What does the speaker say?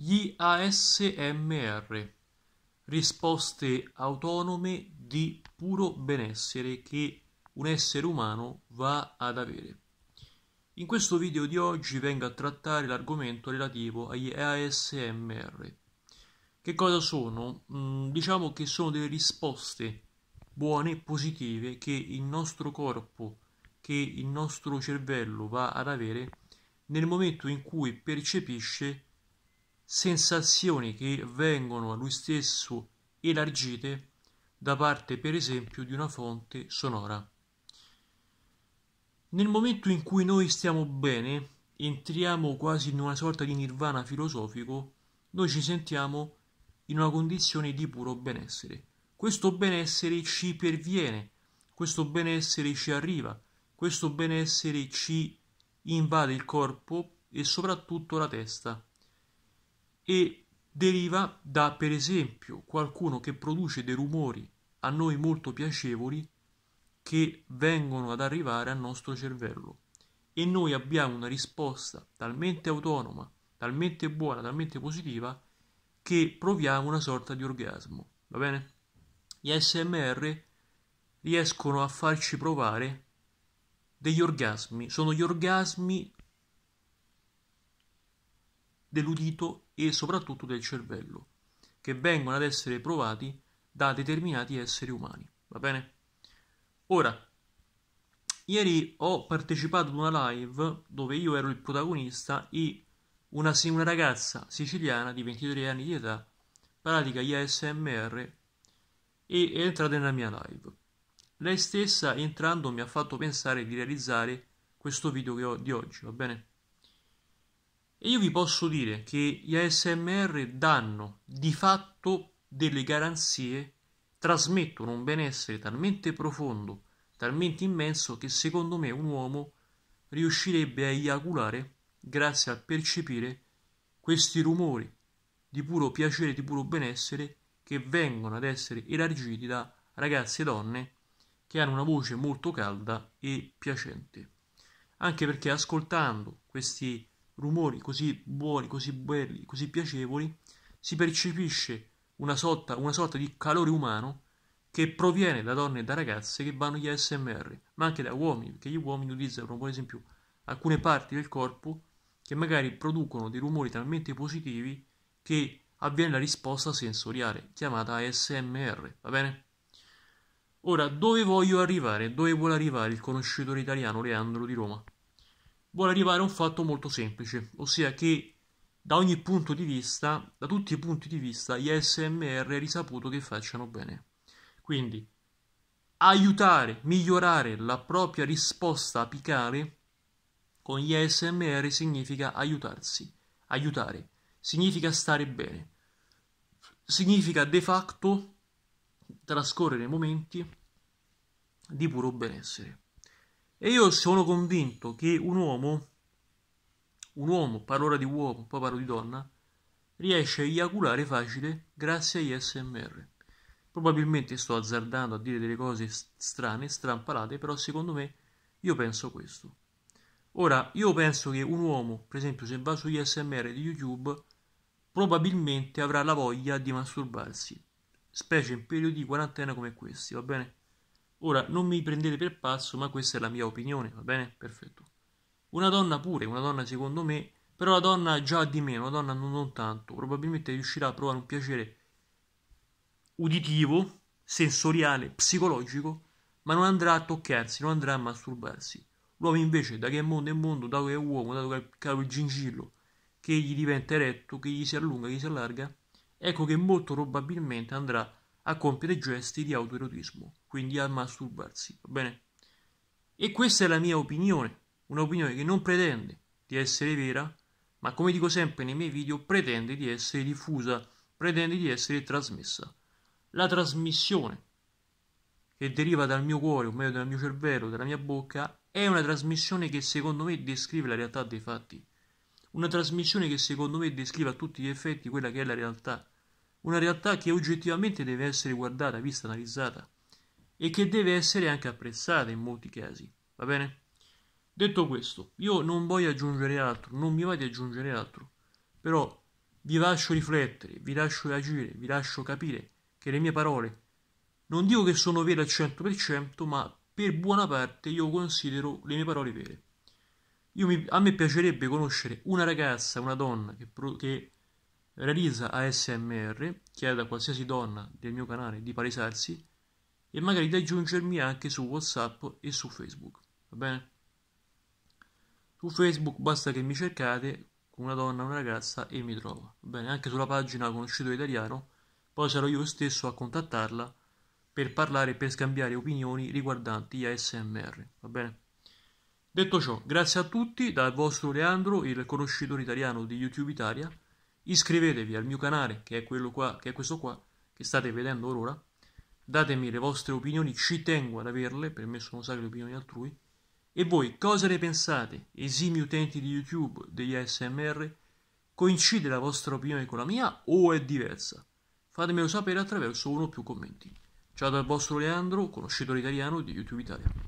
gli ASMR, risposte autonome di puro benessere che un essere umano va ad avere. In questo video di oggi vengo a trattare l'argomento relativo agli ASMR. Che cosa sono? Mm, diciamo che sono delle risposte buone, positive che il nostro corpo, che il nostro cervello va ad avere nel momento in cui percepisce sensazioni che vengono a lui stesso elargite da parte per esempio di una fonte sonora. Nel momento in cui noi stiamo bene, entriamo quasi in una sorta di nirvana filosofico, noi ci sentiamo in una condizione di puro benessere. Questo benessere ci perviene, questo benessere ci arriva, questo benessere ci invade il corpo e soprattutto la testa e deriva da per esempio qualcuno che produce dei rumori a noi molto piacevoli che vengono ad arrivare al nostro cervello e noi abbiamo una risposta talmente autonoma, talmente buona, talmente positiva che proviamo una sorta di orgasmo, va bene? Gli ASMR riescono a farci provare degli orgasmi, sono gli orgasmi dell'udito e soprattutto del cervello, che vengono ad essere provati da determinati esseri umani. Va bene? Ora, ieri ho partecipato ad una live dove io ero il protagonista e una, una ragazza siciliana di 23 anni di età pratica ISMR e è entrata nella mia live. Lei stessa entrando mi ha fatto pensare di realizzare questo video che ho di oggi, va bene? E io vi posso dire che gli ASMR danno di fatto delle garanzie, trasmettono un benessere talmente profondo, talmente immenso che secondo me un uomo riuscirebbe a eiaculare grazie a percepire questi rumori di puro piacere, di puro benessere che vengono ad essere elargiti da ragazze e donne che hanno una voce molto calda e piacente. Anche perché ascoltando questi rumori così buoni, così belli, così piacevoli, si percepisce una sorta, una sorta di calore umano che proviene da donne e da ragazze che vanno gli ASMR, ma anche da uomini, perché gli uomini utilizzano, per esempio, alcune parti del corpo che magari producono dei rumori talmente positivi che avviene la risposta sensoriale, chiamata ASMR, va bene? Ora, dove voglio arrivare? Dove vuole arrivare il conoscitore italiano Leandro di Roma? vuole arrivare a un fatto molto semplice, ossia che da ogni punto di vista, da tutti i punti di vista, gli ASMR è risaputo che facciano bene. Quindi aiutare, migliorare la propria risposta apicale con gli ASMR significa aiutarsi, aiutare, significa stare bene, significa de facto trascorrere momenti di puro benessere. E io sono convinto che un uomo, un uomo, parlo di uomo, poi parlo di donna, riesce a eiaculare facile grazie agli SMR. Probabilmente sto azzardando a dire delle cose strane, strampalate, però secondo me io penso questo. Ora, io penso che un uomo, per esempio, se va sugli SMR di YouTube, probabilmente avrà la voglia di masturbarsi, specie in periodi di quarantena come questi, va bene? Ora, non mi prendete per pazzo, ma questa è la mia opinione, va bene? Perfetto. Una donna pure, una donna secondo me, però la donna già di meno, la donna non, non tanto, probabilmente riuscirà a provare un piacere uditivo, sensoriale, psicologico, ma non andrà a toccarsi, non andrà a masturbarsi. L'uomo invece, da che è mondo è mondo, dato che è uomo, dato che ha il gingillo, che gli diventa eretto, che gli si allunga, che gli si allarga, ecco che molto probabilmente andrà a a compiere gesti di autoerotismo, quindi a masturbarsi, va bene? E questa è la mia opinione, un'opinione che non pretende di essere vera, ma come dico sempre nei miei video, pretende di essere diffusa, pretende di essere trasmessa. La trasmissione che deriva dal mio cuore, o meglio dal mio cervello, dalla mia bocca, è una trasmissione che secondo me descrive la realtà dei fatti. Una trasmissione che secondo me descrive a tutti gli effetti quella che è la realtà una realtà che oggettivamente deve essere guardata, vista, analizzata e che deve essere anche apprezzata in molti casi, va bene? Detto questo, io non voglio aggiungere altro, non mi va di aggiungere altro, però vi lascio riflettere, vi lascio agire, vi lascio capire che le mie parole non dico che sono vere al 100%, ma per buona parte io considero le mie parole vere. Mi, a me piacerebbe conoscere una ragazza, una donna che, pro, che realizza ASMR, chiede a qualsiasi donna del mio canale di palesarsi e magari di aggiungermi anche su WhatsApp e su Facebook, va bene? Su Facebook basta che mi cercate con una donna, una ragazza e mi trovo, va bene? Anche sulla pagina Conosciuto Italiano, poi sarò io stesso a contattarla per parlare e per scambiare opinioni riguardanti gli ASMR, va bene? Detto ciò, grazie a tutti dal vostro Leandro, il conoscitore italiano di YouTube Italia iscrivetevi al mio canale che è quello qua, che è questo qua, che state vedendo ora, datemi le vostre opinioni, ci tengo ad averle, per me sono sacre le opinioni altrui, e voi cosa ne pensate, esimi utenti di YouTube, degli ASMR, coincide la vostra opinione con la mia o è diversa? Fatemelo sapere attraverso uno o più commenti. Ciao dal vostro Leandro, conoscitore italiano di YouTube Italia.